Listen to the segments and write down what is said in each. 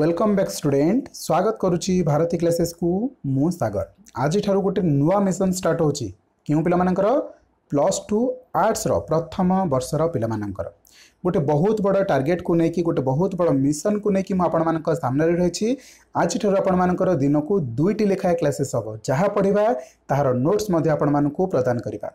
welcome back student ସ୍ୱାଗତ କରୁଛି ଭାରତୀ କ୍ଲାସେସ୍କୁ ମୁଁ ସାଗର ଆଜିଠାରୁ ଗୋଟେ ନୂଆ ମିଶନ୍ ଷ୍ଟାର୍ଟ ହେଉଛି କେଉଁ ପିଲାମାନଙ୍କର ପ୍ଲସ୍ ଟୁ ଆର୍ଟ୍ସର ପ୍ରଥମ ବର୍ଷର ପିଲାମାନଙ୍କର ଗୋଟେ ବହୁତ ବଡ଼ ଟାର୍ଗେଟ୍କୁ ନେଇକି ଗୋଟେ ବହୁତ ବଡ଼ ମିଶନ୍କୁ ନେଇକି ମୁଁ ଆପଣମାନଙ୍କ ସାମ୍ନାରେ ରହିଛି ଆଜିଠାରୁ ଆପଣମାନଙ୍କର ଦିନକୁ ଦୁଇଟି ଲେଖାଏଁ କ୍ଲାସେସ୍ ହେବ ଯାହା ପଢ଼ିବା ତାହାର ନୋଟ୍ସ ମଧ୍ୟ ଆପଣମାନଙ୍କୁ ପ୍ରଦାନ କରିବା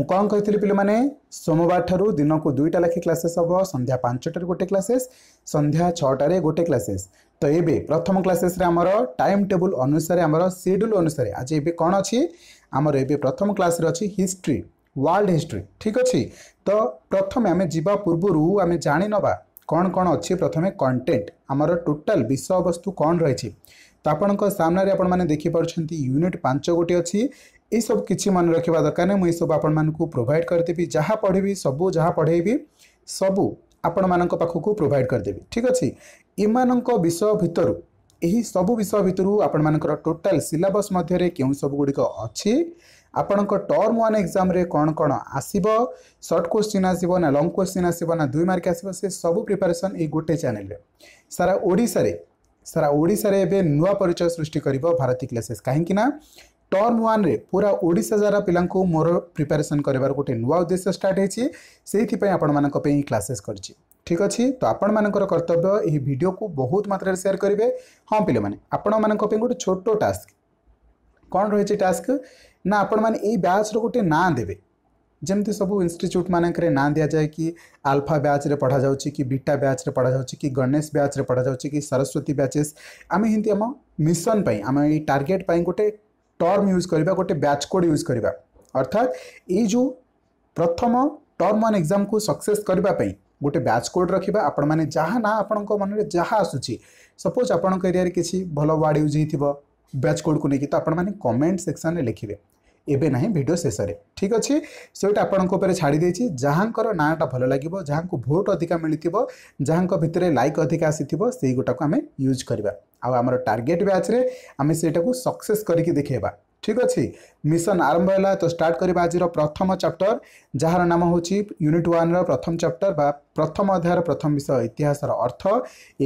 ମୁଁ କ'ଣ କହିଥିଲି ପିଲାମାନେ ସୋମବାରଠାରୁ ଦିନକୁ ଦୁଇଟା ଲେଖି କ୍ଲାସେସ୍ ହେବ ସନ୍ଧ୍ୟା ପାଞ୍ଚଟାରେ ଗୋଟେ କ୍ଲାସେସ୍ ସନ୍ଧ୍ୟା ଛଅଟାରେ ଗୋଟେ କ୍ଲାସେସ୍ ତ ଏବେ ପ୍ରଥମ କ୍ଲାସେସ୍ରେ ଆମର ଟାଇମ୍ ଟେବୁଲ୍ ଅନୁସାରେ ଆମର ସେଡ୍ୟୁଲ୍ ଅନୁସାରେ ଆଜି ଏବେ କ'ଣ ଅଛି ଆମର ଏବେ ପ୍ରଥମ କ୍ଲାସ୍ରେ ଅଛି ହିଷ୍ଟ୍ରି ୱାର୍ଲଡ ହିଷ୍ଟ୍ରି ଠିକ୍ ଅଛି ତ ପ୍ରଥମେ ଆମେ ଯିବା ପୂର୍ବରୁ ଆମେ ଜାଣିନେବା କ'ଣ କ'ଣ ଅଛି ପ୍ରଥମେ କଣ୍ଟେଣ୍ଟ ଆମର ଟୋଟାଲ୍ ବିଷୟବସ୍ତୁ କ'ଣ ରହିଛି ତ ଆପଣଙ୍କ ସାମ୍ନାରେ ଆପଣମାନେ ଦେଖିପାରୁଛନ୍ତି ୟୁନିଟ୍ ପାଞ୍ଚ ଗୋଟି ଅଛି এইসব কিছু মনে রাখা দরকার না মুসব আপনার প্রোভাইড করেদেবি যা পড়েবি সবু যা পড়াইবি সবু আপনার পাখক প্রোভাইড করেদেবি ঠিক আছে এমান বিষয় ভিতর ଏହି ସବୁ ବିଷୟ ଭିତରୁ ଆପଣମାନଙ୍କର ଟୋଟାଲ୍ ସିଲାବସ୍ ମଧ୍ୟରେ କେଉଁ ସବୁ ଗୁଡ଼ିକ ଅଛି ଆପଣଙ୍କ ଟର୍ମ ୱାନ୍ ଏକ୍ଜାମ୍ରେ କ'ଣ କ'ଣ ଆସିବ ସର୍ଟ କୋଶ୍ଚିନ୍ ଆସିବ ନା ଲଙ୍ଗ୍ କୋଶ୍ଚିନ୍ ଆସିବ ନା ଦୁଇ ମାର୍କ ଆସିବ ସେ ସବୁ ପ୍ରିପାରେସନ୍ ଏଇ ଗୋଟେ ଚ୍ୟାନେଲ୍ରେ ସାରା ଓଡ଼ିଶାରେ ସାରା ଓଡ଼ିଶାରେ ଏବେ ନୂଆ ପରିଚୟ ସୃଷ୍ଟି କରିବ ଭାରତୀ କ୍ଲାସେସ୍ କାହିଁକି ନା ଟର୍ମ ୱାନ୍ରେ ପୁରା ଓଡ଼ିଶା ସାରା ପିଲାଙ୍କୁ ମୋର ପ୍ରିପାରେସନ୍ କରିବାର ଗୋଟେ ନୂଆ ଉଦ୍ଦେଶ୍ୟ ଷ୍ଟାର୍ଟ ହେଇଛି ସେଇଥିପାଇଁ ଆପଣମାନଙ୍କ ପାଇଁ କ୍ଲାସେସ୍ କରିଛି ଠିକ୍ ଅଛି ତ ଆପଣମାନଙ୍କର କର୍ତ୍ତବ୍ୟ ଏହି ଭିଡ଼ିଓକୁ ବହୁତ ମାତ୍ରାରେ ସେୟାର କରିବେ ହଁ ପିଲାମାନେ ଆପଣମାନଙ୍କ ପାଇଁ ଗୋଟେ ଛୋଟ ଟାସ୍କ କ'ଣ ରହିଛି ଟାସ୍କ ନା ଆପଣମାନେ ଏଇ ବ୍ୟାଚ୍ର ଗୋଟେ ନାଁ ଦେବେ ଯେମିତି ସବୁ ଇନଷ୍ଟିଚ୍ୟୁଟ୍ ମାନଙ୍କରେ ନାଁ ଦିଆଯାଏ କି ଆଲଫା ବ୍ୟାଚ୍ରେ ପଢ଼ାଯାଉଛି କି ବିଟା ବ୍ୟାଚ୍ରେ ପଢ଼ାଯାଉଛି କି ଗଣେଶ ବ୍ୟାଚ୍ରେ ପଢ଼ାଯାଉଛି କି ସରସ୍ୱତୀ ବ୍ୟାଚେସ୍ ଆମେ ଏମିତି ଆମ ମିଶନ୍ ପାଇଁ ଆମ ଏଇ ଟାର୍ଗେଟ୍ ପାଇଁ ଗୋଟେ टर्म यूज करवा गोटे बैच कोड यूज करवा अर्थात यो प्रथम टर्म वन एग्जाम को सक्सेस गोटे बैच कोड रखा आपण मैंने जहा ना तो आपण मन में जहाँ आसूसी सपोज आपण एरिया किसी भल वार्ड यूज होच कोड को लेकिन तो आप मैंने कमेंट सेक्शन में लिखे ଏବେ ନାହିଁ ଭିଡ଼ିଓ ଶେଷରେ ଠିକ୍ ଅଛି ସେଇଟା ଆପଣଙ୍କ ଉପରେ ଛାଡ଼ି ଦେଇଛି ଯାହାଙ୍କର ନାଁଟା ଭଲ ଲାଗିବ ଯାହାଙ୍କୁ ଭୋଟ୍ ଅଧିକା ମିଳିଥିବ ଯାହାଙ୍କ ଭିତରେ ଲାଇକ୍ ଅଧିକା ଆସିଥିବ ସେଇ ଗୋଟାକୁ ଆମେ ୟୁଜ୍ କରିବା ଆଉ ଆମର ଟାର୍ଗେଟ୍ ବ୍ୟାଚ୍ରେ ଆମେ ସେଇଟାକୁ ସକ୍ସେସ୍ କରିକି ଦେଖେଇବା ଠିକ୍ ଅଛି ମିଶନ ଆରମ୍ଭ ହେଲା ତ ଷ୍ଟାର୍ଟ କରିବା ଆଜିର ପ୍ରଥମ ଚାପ୍ଟର ଯାହାର ନାମ ହେଉଛି ୟୁନିଟ୍ ୱାନ୍ର ପ୍ରଥମ ଚାପ୍ଟର ବା ପ୍ରଥମ ଅଧ୍ୟାୟର ପ୍ରଥମ ବିଷୟ ଇତିହାସର ଅର୍ଥ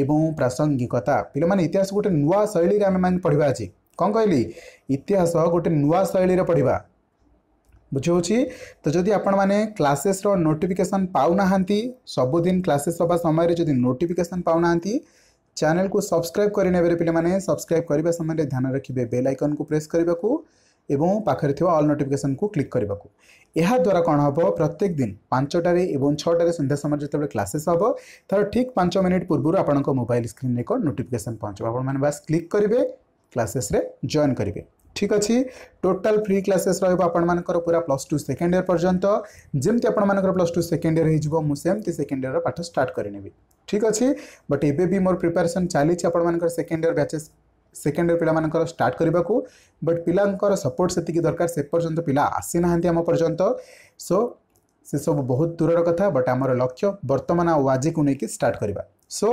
ଏବଂ ପ୍ରାସଙ୍ଗିକତା ପିଲାମାନେ ଇତିହାସ ଗୋଟେ ନୂଆ ଶୈଳୀରେ ଆମେମାନେ ପଢ଼ିବା ଆଜି କ'ଣ କହିଲି ଇତିହାସ ଗୋଟେ ନୂଆ ଶୈଳୀରେ ପଢ଼ିବା ବୁଝିହେଉଛି ତ ଯଦି ଆପଣମାନେ କ୍ଲାସେସ୍ର ନୋଟିଫିକେସନ୍ ପାଉନାହାନ୍ତି ସବୁଦିନ କ୍ଲାସେସ୍ ହେବା ସମୟରେ ଯଦି ନୋଟିଫିକେସନ୍ ପାଉନାହାନ୍ତି ଚ୍ୟାନେଲ୍କୁ ସବସ୍କ୍ରାଇବ୍ କରିନେବେ ପିଲାମାନେ ସବସ୍କ୍ରାଇବ୍ କରିବା ସମୟରେ ଧ୍ୟାନ ରଖିବେ ବେଲ୍ ଆଇକନ୍କୁ ପ୍ରେସ୍ କରିବାକୁ ଏବଂ ପାଖରେ ଥିବା ଅଲ୍ ନୋଟିଫିକେସନ୍କୁ କ୍ଲିକ୍ କରିବାକୁ ଏହାଦ୍ୱାରା କ'ଣ ହେବ ପ୍ରତ୍ୟେକ ଦିନ ପାଞ୍ଚଟାରେ ଏବଂ ଛଅଟାରେ ସନ୍ଧ୍ୟା ସମୟରେ ଯେତେବେଳେ କ୍ଲାସେସ୍ ହେବ ତା'ର ଠିକ୍ ପାଞ୍ଚ ମିନିଟ୍ ପୂର୍ବରୁ ଆପଣଙ୍କ ମୋବାଇଲ୍ ସ୍କ୍ରିନ୍ରେ ଏକ ନୋଟିଫିକେସନ୍ ପହଞ୍ଚିବ ଆପଣମାନେ ବାସ୍ କ୍ଲିକ୍ କରିବେ क्लासेस जॉन करेंगे ठीक अच्छे टोटाल फ्री क्लासेस रोकर पूरा प्लस टू सेकेंड इयर पर्यटन जमी आपर प्लस टू सेकेंड इयर होमती सेकेंड इयर पाठ स्टार्ट करेबी ठीक अच्छे बट ए मोर प्रिपेरेसन चली second year batches second year पाला स्टार्ट करने को बट पिला सपोर्ट से दरकार से पर्यटन पिला आसी ना आम पर्यटन सो से सब बहुत दूर कथा बट आम लक्ष्य बर्तमान आज को लेकिन स्टार्ट करवा সো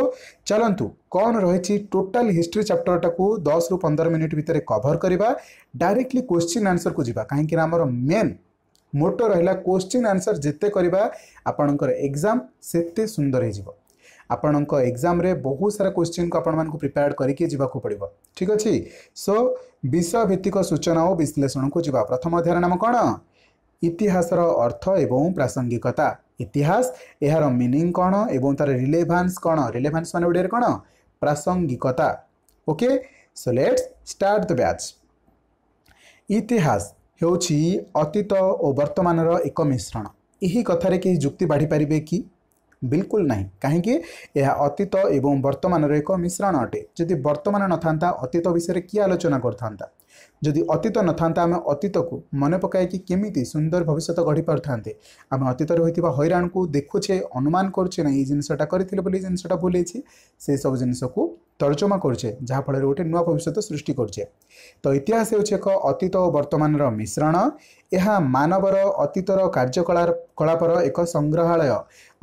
ଚାଲନ୍ତୁ କ'ଣ ରହିଛି ଟୋଟାଲ୍ ହିଷ୍ଟ୍ରି ଚାପ୍ଟରଟାକୁ ଦଶରୁ ପନ୍ଦର ମିନିଟ୍ ଭିତରେ କଭର୍ କରିବା ଡାଇରେକ୍ଟଲି କୋଶ୍ଚିନ୍ ଆନ୍ସର୍କୁ ଯିବା କାହିଁକିନା ଆମର ମେନ୍ ମୋଟୋ ରହିଲା କୋଶ୍ଚିନ୍ ଆନ୍ସର୍ ଯେତେ କରିବା ଆପଣଙ୍କର ଏକ୍ଜାମ୍ ସେତେ ସୁନ୍ଦର ହୋଇଯିବ ଆପଣଙ୍କ ଏକ୍ଜାମ୍ରେ ବହୁତ ସାରା କୋଶ୍ଚିନ୍କୁ ଆପଣମାନଙ୍କୁ ପ୍ରିପେୟାର୍ଡ଼ କରିକି ଯିବାକୁ ପଡ଼ିବ ଠିକ୍ ଅଛି ସୋ ବିଷୟଭିତ୍ତିକ ସୂଚନା ଓ ବିଶ୍ଳେଷଣକୁ ଯିବା ପ୍ରଥମ ଅଧ୍ୟାୟର ନାମ କ'ଣ ইতিহাসর অর্থ এবং প্রাসঙ্গিকতা ইতিহাস এর মিনিং কোণ এবং তার রিলেভান্স কোণ রিলেভান্স মানে ওড়িয়ার কোণ প্রাসঙ্গিকতা okay so let's start the batch ইতিহাস ହେଉଛି ଅତୀତ ଓ ବର୍ତ୍ତମାନର ଏକ ମିଶ୍ରଣ ଏହି କଥାରେ କେହି ଯୁକ୍ତି ବାଢ଼ିପାରିବେ କି ବିଲକୁଲ ନାହିଁ କାହିଁକି ଏହା ଅତୀତ ଏବଂ ବର୍ତ୍ତମାନର ଏକ ମିଶ୍ରଣ ଅଟେ ଯଦି ବର୍ତ୍ତମାନ ନଥାନ୍ତା ଅତୀତ ବିଷୟରେ କିଏ ଆଲୋଚନା କରିଥାନ୍ତା ଯଦି ଅତୀତ ନଥାନ୍ତା ଆମେ ଅତୀତକୁ ମନେ ପକାଇକି କେମିତି ସୁନ୍ଦର ଭବିଷ୍ୟତ ଗଢ଼ି ପାରୁଥାନ୍ତେ ଆମେ ଅତୀତରେ ହୋଇଥିବା ହଇରାଣକୁ ଦେଖୁଛେ ଅନୁମାନ କରୁଛେ ନା ଏଇ ଜିନିଷଟା କରିଥିଲେ ବୋଲି ଜିନିଷଟା ଭୁଲ ହେଇଛି ସେସବୁ ଜିନିଷକୁ ତର୍ଜମା କରୁଛେ ଯାହାଫଳରେ ଗୋଟେ ନୂଆ ଭବିଷ୍ୟତ ସୃଷ୍ଟି କରୁଛେ ତ ଇତିହାସ ହେଉଛି ଏକ ଅତୀତ ଓ ବର୍ତ୍ତମାନର ମିଶ୍ରଣ ଏହା ମାନବର ଅତୀତର କାର୍ଯ୍ୟକଳା କଳାପର ଏକ ସଂଗ୍ରହାଳୟ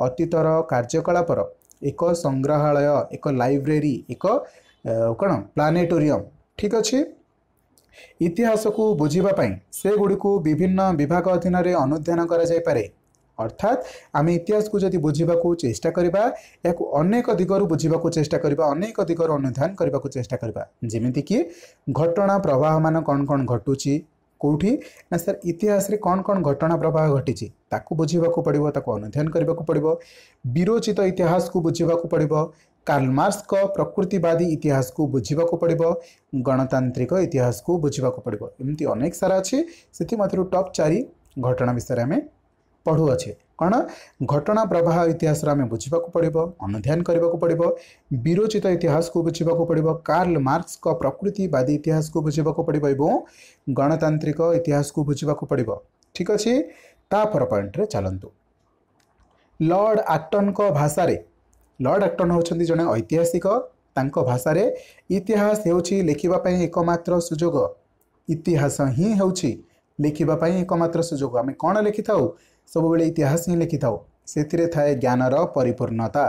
ଅତୀତର କାର୍ଯ୍ୟକଳାପର ଏକ ସଂଗ୍ରହାଳୟ ଏକ ଲାଇବ୍ରେରୀ ଏକ କ'ଣ ପ୍ଲାନେଟୋରିୟମ୍ ଠିକ୍ ଅଛି ଇତିହାସକୁ ବୁଝିବା ପାଇଁ ସେଗୁଡ଼ିକୁ ବିଭିନ୍ନ ବିଭାଗ ଅଧୀନରେ ଅନୁଧ୍ୟାନ କରାଯାଇପାରେ ଅର୍ଥାତ୍ ଆମେ ଇତିହାସକୁ ଯଦି ବୁଝିବାକୁ ଚେଷ୍ଟା କରିବା ଏହାକୁ ଅନେକ ଦିଗରୁ ବୁଝିବାକୁ ଚେଷ୍ଟା କରିବା ଅନେକ ଦିଗରୁ ଅନୁଧ୍ୟାନ କରିବାକୁ ଚେଷ୍ଟା କରିବା ଯେମିତିକି ଘଟଣା ପ୍ରବାହମାନ କ'ଣ କ'ଣ ଘଟୁଛି କେଉଁଠି ନା ସାର୍ ଇତିହାସରେ କ'ଣ କ'ଣ ଘଟଣା ପ୍ରବାହ ଘଟିଛି ତାକୁ ବୁଝିବାକୁ ପଡ଼ିବ ତାକୁ ଅନୁଧ୍ୟାନ କରିବାକୁ ପଡ଼ିବ ବିରୋଚିତ ଇତିହାସକୁ ବୁଝିବାକୁ ପଡ଼ିବ କାର୍ଲମାର୍ସଙ୍କ ପ୍ରକୃତିବାଦୀ ଇତିହାସକୁ ବୁଝିବାକୁ ପଡ଼ିବ ଗଣତାନ୍ତ୍ରିକ ଇତିହାସକୁ ବୁଝିବାକୁ ପଡ଼ିବ ଏମିତି ଅନେକ ସାରା ଅଛି ସେଥିମଧ୍ୟରୁ ଟପ୍ ଚାରି ଘଟଣା ବିଷୟରେ ଆମେ ପଢ଼ୁଅଛେ କ'ଣ ଘଟଣା ପ୍ରବାହ ଇତିହାସର ଆମେ ବୁଝିବାକୁ ପଡ଼ିବ ଅନୁଧ୍ୟାନ କରିବାକୁ ପଡ଼ିବ ବିରୋଚିତ ଇତିହାସକୁ ବୁଝିବାକୁ ପଡ଼ିବ କାର୍ଲ ମାର୍କ୍ସଙ୍କ ପ୍ରକୃତିବାଦୀ ଇତିହାସକୁ ବୁଝିବାକୁ ପଡ଼ିବ ଏବଂ ଗଣତାନ୍ତ୍ରିକ ଇତିହାସକୁ ବୁଝିବାକୁ ପଡ଼ିବ ଠିକ୍ ଅଛି ତା ପର ପଏଣ୍ଟରେ ଚାଲନ୍ତୁ ଲର୍ଡ଼ ଆକ୍ଟନଙ୍କ ଭାଷାରେ ଲର୍ଡ଼ ଆକ୍ଟନ ହେଉଛନ୍ତି ଜଣେ ଐତିହାସିକ ତାଙ୍କ ଭାଷାରେ ଇତିହାସ ହେଉଛି ଲେଖିବା ପାଇଁ ଏକମାତ୍ର ସୁଯୋଗ ଇତିହାସ ହିଁ ହେଉଛି ଲେଖିବା ପାଇଁ ଏକମାତ୍ର ସୁଯୋଗ ଆମେ କ'ଣ ଲେଖିଥାଉ ସବୁବେଳେ ଇତିହାସ ହିଁ ଲେଖିଥାଉ ସେଥିରେ ଥାଏ ଜ୍ଞାନର ପରିପୂର୍ଣ୍ଣତା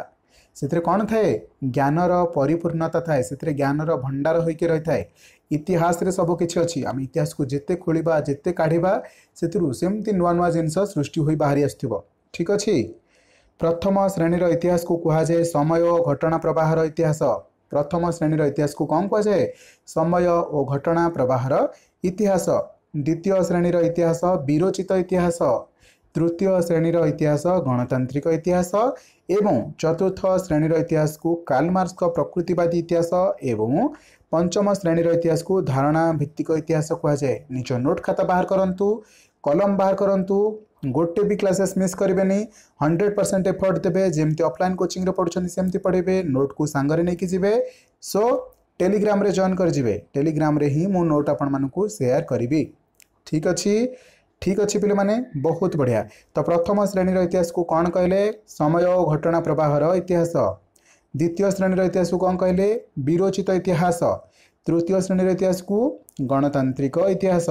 ସେଥିରେ କ'ଣ ଥାଏ ଜ୍ଞାନର ପରିପୂର୍ଣ୍ଣତା ଥାଏ ସେଥିରେ ଜ୍ଞାନର ଭଣ୍ଡାର ହୋଇକି ରହିଥାଏ ଇତିହାସରେ ସବୁ କିଛି ଅଛି ଆମେ ଇତିହାସକୁ ଯେତେ ଖୋଳିବା ଯେତେ କାଢ଼ିବା ସେଥିରୁ ସେମିତି ନୂଆ ନୂଆ ଜିନିଷ ସୃଷ୍ଟି ହୋଇ ବାହାରି ଆସୁଥିବ ଠିକ୍ ଅଛି ପ୍ରଥମ ଶ୍ରେଣୀର ଇତିହାସକୁ କୁହାଯାଏ ସମୟ ଓ ଘଟଣା ପ୍ରବାହର ଇତିହାସ ପ୍ରଥମ ଶ୍ରେଣୀର ଇତିହାସକୁ କ'ଣ କୁହାଯାଏ ସମୟ ଓ ଘଟଣା ପ୍ରବାହର ଇତିହାସ ଦ୍ୱିତୀୟ ଶ୍ରେଣୀର ଇତିହାସ ବିରୋଚିତ ଇତିହାସ ତୃତୀୟ ଶ୍ରେଣୀର ଇତିହାସ ଗଣତାନ୍ତ୍ରିକ ଇତିହାସ ଏବଂ ଚତୁର୍ଥ ଶ୍ରେଣୀର ଇତିହାସକୁ କାଲମାର୍କ ପ୍ରକୃତିବାଦୀ ଇତିହାସ ଏବଂ ପଞ୍ଚମ ଶ୍ରେଣୀର ଇତିହାସକୁ ଧାରଣା ଭିତ୍ତିକ ଇତିହାସ କୁହାଯାଏ ନିଜ ନୋଟ୍ ଖାତା ବାହାର କରନ୍ତୁ କଲମ ବାହାର କରନ୍ତୁ गोटे भी क्लासेस मिस करें हंड्रेड परसेंट एफर्ट देते जमी अफल कोचिंग पढ़ुं सेमती पढ़े नोट को सांगे नहीं कि सो टेलीग्राम रे जॉइन कर जीवे टेलीग्राम रे ही मो नोट आपण मानक सेयार करी ठीक अच्छे ठीक अच्छे पे मैंने बहुत बढ़िया तो प्रथम श्रेणीर इतिहास को कौन कहले समय और घटना प्रवाहर इतिहास द्वितीय श्रेणी इतिहास को कौन कहले विरोचित इतिहास तृतीय श्रेणी इतिहास को गणतांत्रिक इतिहास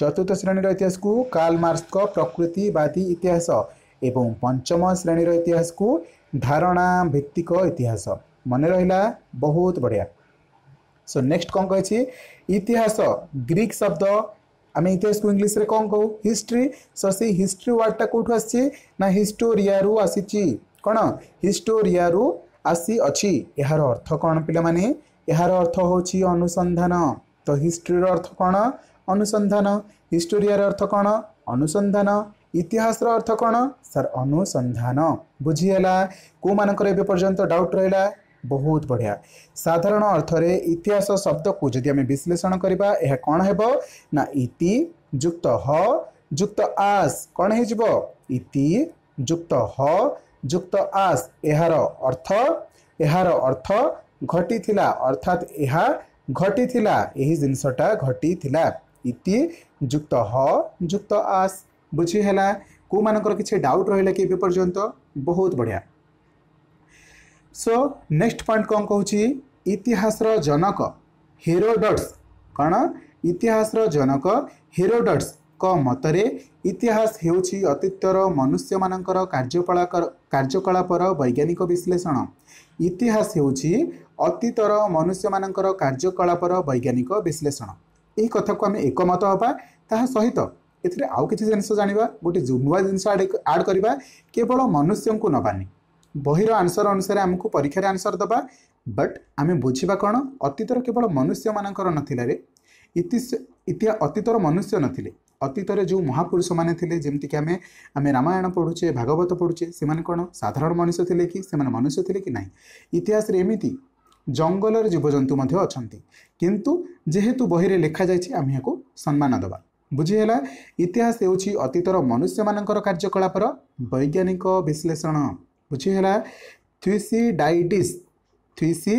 ଚତୁର୍ଥ ଶ୍ରେଣୀର ଇତିହାସକୁ କାର୍ଲ ମାର୍କ୍ସଙ୍କ ପ୍ରକୃତିବାଦୀ ଇତିହାସ ଏବଂ ପଞ୍ଚମ ଶ୍ରେଣୀର ଇତିହାସକୁ ଧାରଣା ଭିତ୍ତିକ ଇତିହାସ ମନେ ରହିଲା ବହୁତ ବଢ଼ିଆ ସୋ ନେକ୍ସଟ କ'ଣ କହିଛି ଇତିହାସ ଗ୍ରୀକ୍ ଶବ୍ଦ ଆମେ ଇତିହାସକୁ ଇଂଲିଶରେ କ'ଣ କହୁ ହିଷ୍ଟ୍ରି ସୋ ସେଇ ହିଷ୍ଟ୍ରି ୱାର୍ଡ଼ଟା କେଉଁଠୁ ଆସିଛି ନା ହିଷ୍ଟୋରିଆରୁ ଆସିଛି କ'ଣ ହିଷ୍ଟୋରିଆରୁ ଆସିଅଛି ଏହାର ଅର୍ଥ କ'ଣ ପିଲାମାନେ ଏହାର ଅର୍ଥ ହେଉଛି ଅନୁସନ୍ଧାନ ତ ହିଷ୍ଟ୍ରିର ଅର୍ଥ କ'ଣ ଅନୁସନ୍ଧାନ ହିଷ୍ଟୋରିଆର ଅର୍ଥ କ'ଣ ଅନୁସନ୍ଧାନ ଇତିହାସର ଅର୍ଥ କ'ଣ ସାର୍ ଅନୁସନ୍ଧାନ ବୁଝିହେଲା କେଉଁମାନଙ୍କର ଏବେ ପର୍ଯ୍ୟନ୍ତ ଡାଉଟ୍ ରହିଲା ବହୁତ ବଢ଼ିଆ ସାଧାରଣ ଅର୍ଥରେ ଇତିହାସ ଶବ୍ଦକୁ ଯଦି ଆମେ ବିଶ୍ଳେଷଣ କରିବା ଏହା କ'ଣ ହେବ ନା ଇତି ଯୁକ୍ତ ହ ଯୁକ୍ତ ଆସ୍ କ'ଣ ହେଇଯିବ ଇତି ଯୁକ୍ତ ହ ଯୁକ୍ତ ଆସ୍ ଏହାର ଅର୍ଥ ଏହାର ଅର୍ଥ ଘଟିଥିଲା ଅର୍ଥାତ୍ ଏହା ଘଟିଥିଲା ଏହି ଜିନିଷଟା ଘଟିଥିଲା ইতি যুক্ত হ যুক্ত আস বুঝি হেলা କେଉଁମାନଙ୍କର କିଛି ଡାଉଟ୍ ରହିଲା କି ଏବେ ପର୍ଯ୍ୟନ୍ତ ବହୁତ ବଢ଼ିଆ ସୋ ନେକ୍ସଟ ପଏଣ୍ଟ କ'ଣ କହୁଛି ଇତିହାସର ଜନକ ହିରୋଡଟ୍ସ କ'ଣ ଇତିହାସର ଜନକ ହିରୋଡଟ୍ସଙ୍କ ମତରେ ଇତିହାସ ହେଉଛି ଅତୀତର ମନୁଷ୍ୟମାନଙ୍କର କାର୍ଯ୍ୟକଳାପର ବୈଜ୍ଞାନିକ ବିଶ୍ଳେଷଣ ଇତିହାସ ହେଉଛି ଅତୀତର ମନୁଷ୍ୟମାନଙ୍କର କାର୍ଯ୍ୟକଳାପର ବୈଜ୍ଞାନିକ ବିଶ୍ଳେଷଣ ଏହି କଥାକୁ ଆମେ ଏକମତ ହେବା ତାହା ସହିତ ଏଥିରେ ଆଉ କିଛି ଜିନିଷ ଜାଣିବା ଗୋଟେ ନୂଆ ଜିନିଷ ଆଡ଼୍ କରିବା କେବଳ ମନୁଷ୍ୟଙ୍କୁ ନେବାନି ବହିର ଆନ୍ସର୍ ଅନୁସାରେ ଆମକୁ ପରୀକ୍ଷାରେ ଆନ୍ସର୍ ଦେବା ବଟ୍ ଆମେ ବୁଝିବା କ'ଣ ଅତୀତର କେବଳ ମନୁଷ୍ୟମାନଙ୍କର ନଥିଲାରେ ଇତିହା ଅତୀତର ମନୁଷ୍ୟ ନଥିଲେ ଅତୀତରେ ଯେଉଁ ମହାପୁରୁଷମାନେ ଥିଲେ ଯେମିତିକି ଆମେ ଆମେ ରାମାୟଣ ପଢ଼ୁଛେ ଭାଗବତ ପଢ଼ୁଛେ ସେମାନେ କ'ଣ ସାଧାରଣ ମଣିଷ ଥିଲେ କି ସେମାନେ ମନୁଷ୍ୟ ଥିଲେ କି ନାହିଁ ଇତିହାସରେ ଏମିତି ଜଙ୍ଗଲରେ ଜୀବଜନ୍ତୁ ମଧ୍ୟ ଅଛନ୍ତି କିନ୍ତୁ ଯେହେତୁ ବହିରେ ଲେଖାଯାଇଛି ଆମେ ଏହାକୁ ସମ୍ମାନ ଦେବା ବୁଝିହେଲା ଇତିହାସ ହେଉଛି ଅତୀତର ମନୁଷ୍ୟମାନଙ୍କର କାର୍ଯ୍ୟକଳାପର ବୈଜ୍ଞାନିକ ବିଶ୍ଳେଷଣ ବୁଝିହେଲା ଥ୍ୟୁସି ଡାଇଡିସ୍ ଥ୍ୟୁସି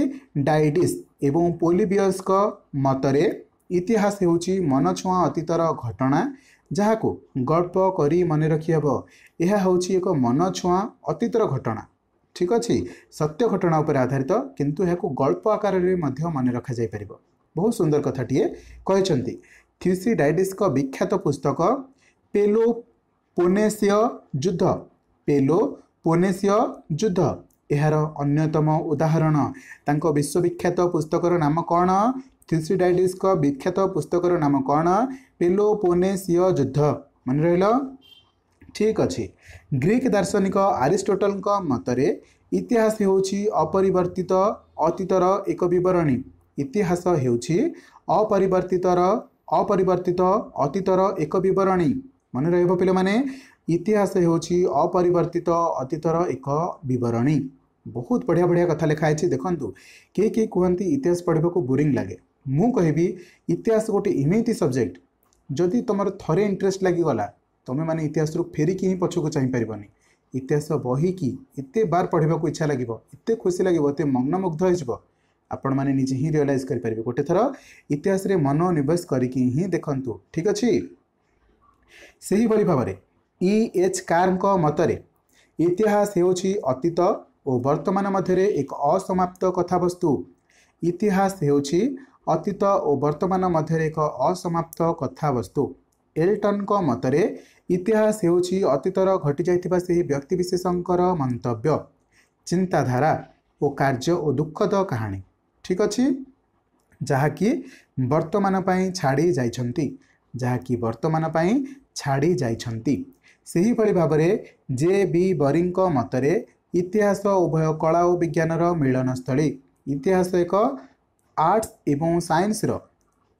ଡାଇଡିସ୍ ଏବଂ ପୋଲିବିୟସ୍ଙ୍କ ମତରେ ଇତିହାସ ହେଉଛି ମନଛୁଆଁ ଅତୀତର ଘଟଣା ଯାହାକୁ ଗଳ୍ପ କରି ମନେ ରଖିହେବ ଏହା ହେଉଛି ଏକ ମନଛୁଆଁ ଅତୀତର ଘଟଣା ଠିକ ଅଛି ସତ୍ୟ ଘଟଣା ଉପରେ ଆଧାରିତ କିନ୍ତୁ ଏହାକୁ ଗଳ୍ପ ଆକାରରେ ମଧ୍ୟ ମନେ ରଖାଯାଇପାରିବ ବହୁତ ସୁନ୍ଦର କଥାଟିଏ କହିଛନ୍ତି ଥ୍ୟୁସିଡାଇଟିସ୍ଙ୍କ ବିଖ୍ୟାତ ପୁସ୍ତକ ପେଲୋ ପୋନେସିୟ ଯୁଦ୍ଧ ପେଲୋ ପୋନେସିୟ ଯୁଦ୍ଧ ଏହାର ଅନ୍ୟତମ ଉଦାହରଣ ତାଙ୍କ ବିଶ୍ୱବିଖ୍ୟାତ ପୁସ୍ତକର ନାମ କ'ଣ ଥ୍ୟୁସିଡାଇଟିସ୍ଙ୍କ ବିଖ୍ୟାତ ପୁସ୍ତକର ନାମ କ'ଣ ପେଲୋ ପୋନେସିୟ ଯୁଦ୍ଧ ମନେ ରହିଲ ଠିକ୍ ଅଛି ଗ୍ରୀକ୍ ଦାର୍ଶନିକ ଆରିଷ୍ଟୋଟଲଙ୍କ ମତରେ ଇତିହାସ ହେଉଛି ଅପରିବର୍ତ୍ତିତ ଅତୀତର ଏକ ବିବରଣୀ इतिहास होपरिवर्तितर अपरिवर्तित अतीतर एक बरणी मन रिल्ली इतिहास होपरिवर्तित अतीतर एक बरणी बहुत बढ़िया बढ़िया कथा लिखाई है किए किए कहते इतिहास पढ़ाक बोरींग लगे मुझे इतिहास गोटे इमेती सब्जेक्ट जदि तुम थे इंटरेस्ट लगला तुम मैंने इतिहास फेरिकी ही पक्ष को चाहपर इतिहास बही कि बार पढ़ाक इच्छा लगे इतने खुशी लगे मग्नमुग्ध हो ଆପଣମାନେ ନିଜେ ହିଁ ରିଅଲାଇଜ୍ କରିପାରିବେ ଗୋଟେ ଥର ଇତିହାସରେ ମନୋନିବେଶ କରିକି ହିଁ ଦେଖନ୍ତୁ ଠିକ୍ ଅଛି ସେହିଭଳି ଭାବରେ ଇ ଏଚ୍ କାର୍ଙ୍କ ମତରେ ଇତିହାସ ହେଉଛି ଅତୀତ ଓ ବର୍ତ୍ତମାନ ମଧ୍ୟରେ ଏକ ଅସମାପ୍ତ କଥାବସ୍ତୁ ଇତିହାସ ହେଉଛି ଅତୀତ ଓ ବର୍ତ୍ତମାନ ମଧ୍ୟରେ ଏକ ଅସମାପ୍ତ କଥାବସ୍ତୁ ଏଲଟନ୍ଙ୍କ ମତରେ ଇତିହାସ ହେଉଛି ଅତୀତର ଘଟିଯାଇଥିବା ସେହି ବ୍ୟକ୍ତିବିଶେଷଙ୍କର ମନ୍ତବ୍ୟ ଚିନ୍ତାଧାରା ଓ କାର୍ଯ୍ୟ ଓ ଦୁଃଖଦ କାହାଣୀ ଠିକ୍ ଅଛି ଯାହାକି ବର୍ତ୍ତମାନ ପାଇଁ ଛାଡ଼ି ଯାଇଛନ୍ତି ଯାହାକି ବର୍ତ୍ତମାନ ପାଇଁ ଛାଡ଼ି ଯାଇଛନ୍ତି ସେହିଭଳି ଭାବରେ ଜେ ବି ବରିଙ୍କ ମତରେ ଇତିହାସ ଉଭୟ କଳା ଓ ବିଜ୍ଞାନର ମିଳନସ୍ଥଳୀ ଇତିହାସ ଏକ ଆର୍ଟ୍ସ ଏବଂ ସାଇନ୍ସର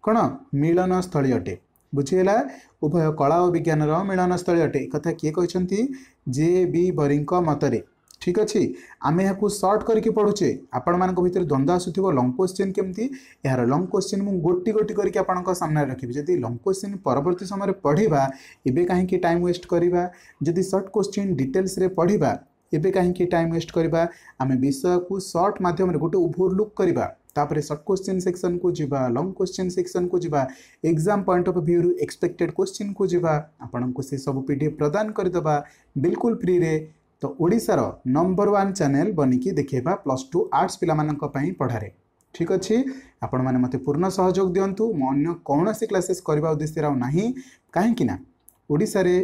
କ'ଣ ମିଳନସ୍ଥଳୀ ଅଟେ ବୁଝିଗଲା ଉଭୟ କଳା ଓ ବିଜ୍ଞାନର ମିଳନସ୍ଥଳୀ ଅଟେ କଥା କିଏ କହିଛନ୍ତି ଜେ ବି ବରିଙ୍କ ମତରେ ठीक अच्छे आम यहाँ सर्ट करके पढ़ुचे आपण मितर द्वंद आसूब लंग क्वेश्चन केमती यार लंग क्वेश्चन मुझे गोटी गोटी करके आपने रखी जब लंग क्वेश्चन परवर्त समय पढ़ा एवं कहीं टाइम वेस्ट करवा जदि सर्ट क्वेश्चन डिटेल्स पढ़ा एवं कहीं टाइम वेस्ट करवा आम विषय को सर्ट मध्यम गोटे ओभर लुक करवा तापर सर्ट क्वेश्चन सेक्शन को जीवा लंग क्वेश्चन सेक्शन को जीवा एक्जाम पॉइंट अफ भ्यू रू एक्सपेक्टेड क्वेश्चन को जी आपण को से सब पीडीएफ प्रदान करदे बिल्कुल फ्री रे तो ओडार नंबर वन चेल बनिकी देखा प्लस टू आर्ट्स पाला पढ़ा ठीक अच्छे आपण मैंने मत पूर्ण सहयोग दिंतु मुझे कौन सी क्लासेस करवा उदेश ना कहीं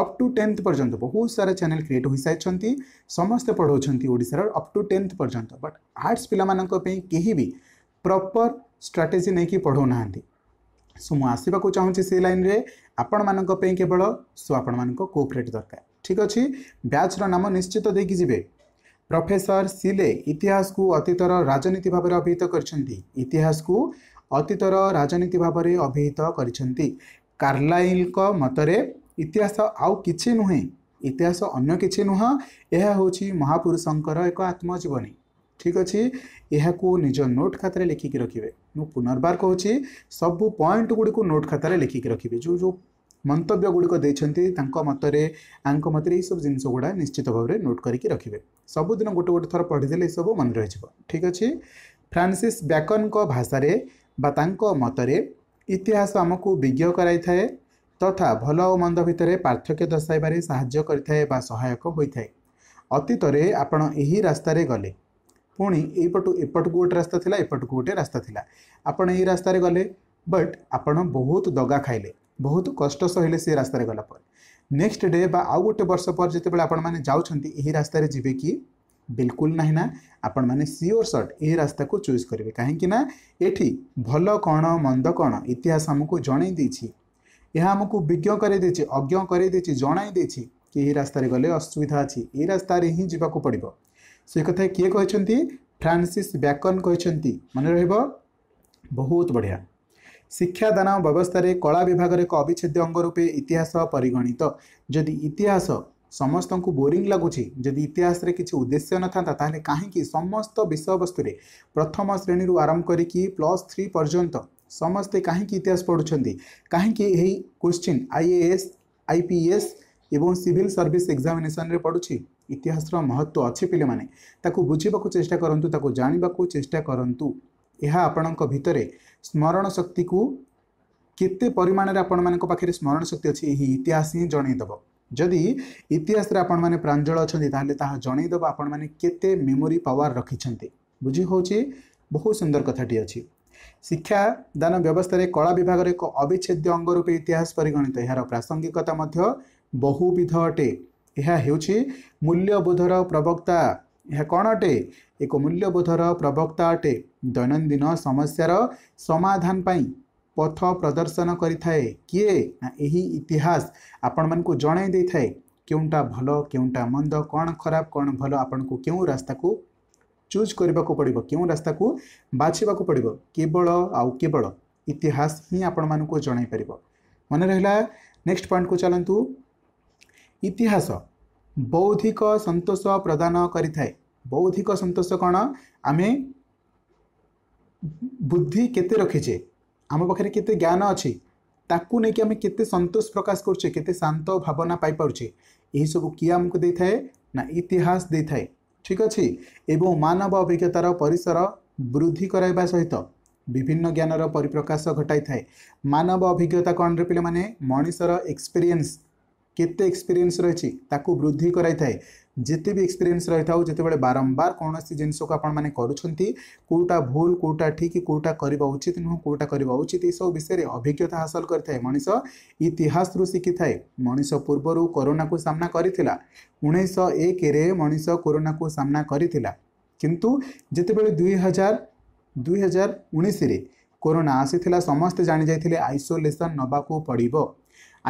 अप टू टेन्थ पर्यटन बहुत सारा चैनल क्रिएट हो सारी समस्ते पढ़ाऊँचार अप टू टेन्थ पर्यटन बट आर्ट्स पे कहीं भी प्रपर स्ट्राटेजी नहीं कि ना सो मुसवाक चाहूँ लाइन में आपण मानी केवल सो आपण मानक कोपरेट दरकार ঠিক ଅଛି ବ୍ୟାଚ୍ର ନାମ ନିଶ୍ଚିତ ଦେଇକି ଯିବେ ପ୍ରଫେସର ସିଲେ ଇତିହାସକୁ ଅତୀତର ରାଜନୀତି ଭାବରେ ଅଭିହିତ କରିଛନ୍ତି ଇତିହାସକୁ ଅତୀତର ରାଜନୀତି ଭାବରେ ଅଭିହିତ କରିଛନ୍ତି କାର୍ଲାଇଲଙ୍କ ମତରେ ଇତିହାସ ଆଉ କିଛି ନୁହେଁ ଇତିହାସ ଅନ୍ୟ କିଛି ନୁହଁ ଏହା ହେଉଛି ମହାପୁରୁଷଙ୍କର ଏକ ଆତ୍ମଜୀବନୀ ଠିକ୍ ଅଛି ଏହାକୁ ନିଜ ନୋଟ୍ ଖାତାରେ ଲେଖିକି ରଖିବେ ମୁଁ ପୁନର୍ବାର କହୁଛି ସବୁ ପଏଣ୍ଟ ଗୁଡ଼ିକୁ ନୋଟ୍ ଖାତାରେ ଲେଖିକି ରଖିବେ ଯେଉଁ ଯେଉଁ ମନ୍ତବ୍ୟ ଗୁଡ଼ିକ ଦେଇଛନ୍ତି ତାଙ୍କ ମତରେ ଆଙ୍କ ମତରେ ଏହିସବୁ ଜିନିଷ ଗୁଡ଼ା ନିଶ୍ଚିତ ଭାବରେ ନୋଟ୍ କରିକି ରଖିବେ ସବୁଦିନ ଗୋଟେ ଗୋଟେ ଥର ପଢ଼ିଦେଲେ ଏସବୁ ମନେ ରହିଯିବ ଠିକ୍ ଅଛି ଫ୍ରାନ୍ସିସ୍ ବ୍ୟାକନ୍ଙ୍କ ଭାଷାରେ ବା ତାଙ୍କ ମତରେ ଇତିହାସ ଆମକୁ ବିଜ୍ଞ କରାଇଥାଏ ତଥା ଭଲ ଓ ମନ୍ଦ ଭିତରେ ପାର୍ଥକ୍ୟ ଦର୍ଶାଇବାରେ ସାହାଯ୍ୟ କରିଥାଏ ବା ସହାୟକ ହୋଇଥାଏ ଅତୀତରେ ଆପଣ ଏହି ରାସ୍ତାରେ ଗଲେ ପୁଣି ଏଇପଟୁ ଏପଟକୁ ଗୋଟେ ରାସ୍ତା ଥିଲା ଏପଟକୁ ଗୋଟେ ରାସ୍ତା ଥିଲା ଆପଣ ଏହି ରାସ୍ତାରେ ଗଲେ ବଟ୍ ଆପଣ ବହୁତ ଦଗା ଖାଇଲେ ବହୁତ କଷ୍ଟ ସହିଲେ ସେ ରାସ୍ତାରେ ଗଲା ପରେ ନେକ୍ସଟ ଡେ ବା ଆଉ ଗୋଟେ ବର୍ଷ ପରେ ଯେତେବେଳେ ଆପଣମାନେ ଯାଉଛନ୍ତି ଏହି ରାସ୍ତାରେ ଯିବେ କି ବିଲକୁଲ ନାହିଁ ନା ଆପଣମାନେ ସିଓର ସଟ୍ ଏହି ରାସ୍ତାକୁ ଚୁଜ୍ କରିବେ କାହିଁକି ନା ଏଠି ଭଲ କ'ଣ ମନ୍ଦ କ'ଣ ଇତିହାସ ଆମକୁ ଜଣାଇ ଦେଇଛି ଏହା ଆମକୁ ବିଜ୍ଞ କରାଇ ଦେଇଛି ଅଜ୍ଞ କରାଇ ଦେଇଛି ଜଣାଇ ଦେଇଛି କି ଏହି ରାସ୍ତାରେ ଗଲେ ଅସୁବିଧା ଅଛି ଏହି ରାସ୍ତାରେ ହିଁ ଯିବାକୁ ପଡ଼ିବ ସେ କଥା କିଏ କହିଛନ୍ତି ଫ୍ରାନ୍ସିସ୍ ବ୍ୟାକନ୍ କହିଛନ୍ତି ମନେ ରହିବ ବହୁତ ବଢ଼ିଆ ଶିକ୍ଷାଦାନ ବ୍ୟବସ୍ଥାରେ କଳା ବିଭାଗର ଏକ ଅବିଚ୍ଛେଦ୍ୟ ଅଙ୍ଗ ରୂପେ ଇତିହାସ ପରିଗଣିତ ଯଦି ଇତିହାସ ସମସ୍ତଙ୍କୁ ବୋରିଂ ଲାଗୁଛି ଯଦି ଇତିହାସରେ କିଛି ଉଦ୍ଦେଶ୍ୟ ନଥାନ୍ତା ତାହେଲେ କାହିଁକି ସମସ୍ତ ବିଷୟବସ୍ତୁରେ ପ୍ରଥମ ଶ୍ରେଣୀରୁ ଆରମ୍ଭ କରିକି ପ୍ଲସ୍ ଥ୍ରୀ ପର୍ଯ୍ୟନ୍ତ ସମସ୍ତେ କାହିଁକି ଇତିହାସ ପଢ଼ୁଛନ୍ତି କାହିଁକି ଏହି କୋଶ୍ଚିନ୍ ଆଇଏଏସ୍ ଆଇପିଏସ୍ ଏବଂ ସିଭିଲ୍ ସର୍ଭିସ୍ ଏକ୍ଜାମିନେସନ୍ରେ ପଡ଼ୁଛି ଇତିହାସର ମହତ୍ତ୍ୱ ଅଛି ପିଲାମାନେ ତାକୁ ବୁଝିବାକୁ ଚେଷ୍ଟା କରନ୍ତୁ ତାକୁ ଜାଣିବାକୁ ଚେଷ୍ଟା କରନ୍ତୁ ଏହା ଆପଣଙ୍କ ଭିତରେ ସ୍ମରଣ ଶକ୍ତିକୁ କେତେ ପରିମାଣରେ ଆପଣମାନଙ୍କ ପାଖରେ ସ୍ମରଣ ଶକ୍ତି ଅଛି ଏହି ଇତିହାସ ହିଁ ଜଣାଇଦେବ ଯଦି ଇତିହାସରେ ଆପଣମାନେ ପ୍ରାଞ୍ଜଳ ଅଛନ୍ତି ତାହେଲେ ତାହା ଜଣାଇଦେବ ଆପଣମାନେ କେତେ ମେମୋରି ପାୱାର ରଖିଛନ୍ତି ବୁଝି ହେଉଛି ବହୁତ ସୁନ୍ଦର କଥାଟି ଅଛି ଶିକ୍ଷାଦାନ ବ୍ୟବସ୍ଥାରେ କଳା ବିଭାଗର ଏକ ଅବିଚ୍ଛେଦ୍ୟ ଅଙ୍ଗ ରୂପେ ଇତିହାସ ପରିଗଣିତ ଏହାର ପ୍ରାସଙ୍ଗିକତା ମଧ୍ୟ ବହୁବିଧ ଅଟେ ଏହା ହେଉଛି ମୂଲ୍ୟବୋଧର ପ୍ରବକ୍ତା ଏହା କ'ଣ ଅଟେ ଏକ ମୂଲ୍ୟବୋଧର ପ୍ରବକ୍ତା ଅଟେ ଦୈନନ୍ଦିନ ସମସ୍ୟାର ସମାଧାନ ପାଇଁ ପଥ ପ୍ରଦର୍ଶନ କରିଥାଏ କିଏ ନା ଏହି ଇତିହାସ ଆପଣମାନଙ୍କୁ ଜଣାଇ ଦେଇଥାଏ କେଉଁଟା ଭଲ କେଉଁଟା ମନ୍ଦ କ'ଣ ଖରାପ କ'ଣ ଭଲ ଆପଣଙ୍କୁ କେଉଁ ରାସ୍ତାକୁ ଚୁଜ୍ କରିବାକୁ ପଡ଼ିବ କେଉଁ ରାସ୍ତାକୁ ବାଛିବାକୁ ପଡ଼ିବ କେବଳ ଆଉ କେବଳ ଇତିହାସ ହିଁ ଆପଣମାନଙ୍କୁ ଜଣାଇପାରିବ ମନେ ରହିଲା ନେକ୍ସଟ ପଏଣ୍ଟକୁ ଚାଲନ୍ତୁ ଇତିହାସ ବୌଦ୍ଧିକ ସନ୍ତୋଷ ପ୍ରଦାନ କରିଥାଏ ବୌଦ୍ଧିକ ସନ୍ତୋଷ କ'ଣ ଆମେ ବୁଦ୍ଧି କେତେ ରଖିଛେ ଆମ ପାଖରେ କେତେ ଜ୍ଞାନ ଅଛି ତାକୁ ନେଇକି ଆମେ କେତେ ସନ୍ତୋଷ ପ୍ରକାଶ କରୁଛେ କେତେ ଶାନ୍ତ ଭାବନା ପାଇପାରୁଛେ ଏହିସବୁ କିଏ ଆମକୁ ଦେଇଥାଏ ନା ଇତିହାସ ଦେଇଥାଏ ଠିକ୍ ଅଛି ଏବଂ ମାନବ ଅଭିଜ୍ଞତାର ପରିସର ବୃଦ୍ଧି କରାଇବା ସହିତ ବିଭିନ୍ନ ଜ୍ଞାନର ପରିପ୍ରକାଶ ଘଟାଇଥାଏ ମାନବ ଅଭିଜ୍ଞତା କ'ଣରେ ପିଲାମାନେ ମଣିଷର ଏକ୍ସପିରିଏନ୍ସ କେତେ ଏକ୍ସପିରିଏନ୍ସ ରହିଛି ତାକୁ ବୃଦ୍ଧି କରାଇଥାଏ ଯେତେ ବି ଏକ୍ସପିରିଏନ୍ସ ରହିଥାଉ ଯେତେବେଳେ ବାରମ୍ବାର କୌଣସି ଜିନିଷକୁ ଆପଣମାନେ କରୁଛନ୍ତି କେଉଁଟା ଭୁଲ କେଉଁଟା ଠିକ୍ କେଉଁଟା କରିବା ଉଚିତ ନୁହଁ କେଉଁଟା କରିବା ଉଚିତ ଏସବୁ ବିଷୟରେ ଅଭିଜ୍ଞତା ହାସଲ କରିଥାଏ ମଣିଷ ଇତିହାସରୁ ଶିଖିଥାଏ ମଣିଷ ପୂର୍ବରୁ କରୋନାକୁ ସାମ୍ନା କରିଥିଲା ଉଣେଇଶହ ଏକରେ ମଣିଷ କରୋନାକୁ ସାମ୍ନା କରିଥିଲା କିନ୍ତୁ ଯେତେବେଳେ ଦୁଇ ହଜାର ଦୁଇ ହଜାର ଉଣେଇଶରେ କରୋନା ଆସିଥିଲା ସମସ୍ତେ ଜାଣିଯାଇଥିଲେ ଆଇସୋଲେସନ୍ ନେବାକୁ ପଡ଼ିବ